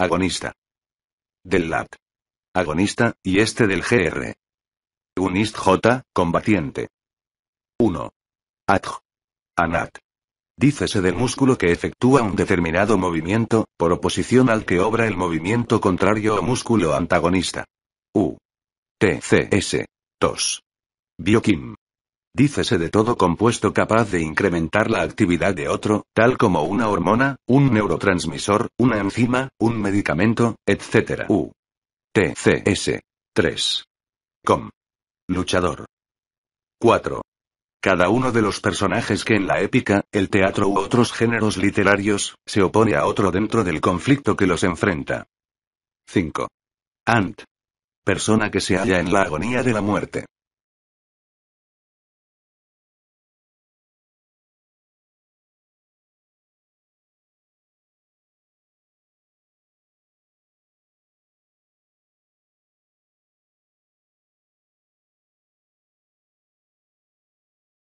Agonista. Del lat. Agonista, y este del GR. Unist J, combatiente. 1. ATJ. Anat. Dícese del músculo que efectúa un determinado movimiento, por oposición al que obra el movimiento contrario o músculo antagonista. U. TCS. 2. Bioquim. Dícese de todo compuesto capaz de incrementar la actividad de otro, tal como una hormona, un neurotransmisor, una enzima, un medicamento, etc. U. TCS. 3. Com. Luchador. 4. Cada uno de los personajes que en la épica, el teatro u otros géneros literarios, se opone a otro dentro del conflicto que los enfrenta. 5. Ant. Persona que se halla en la agonía de la muerte.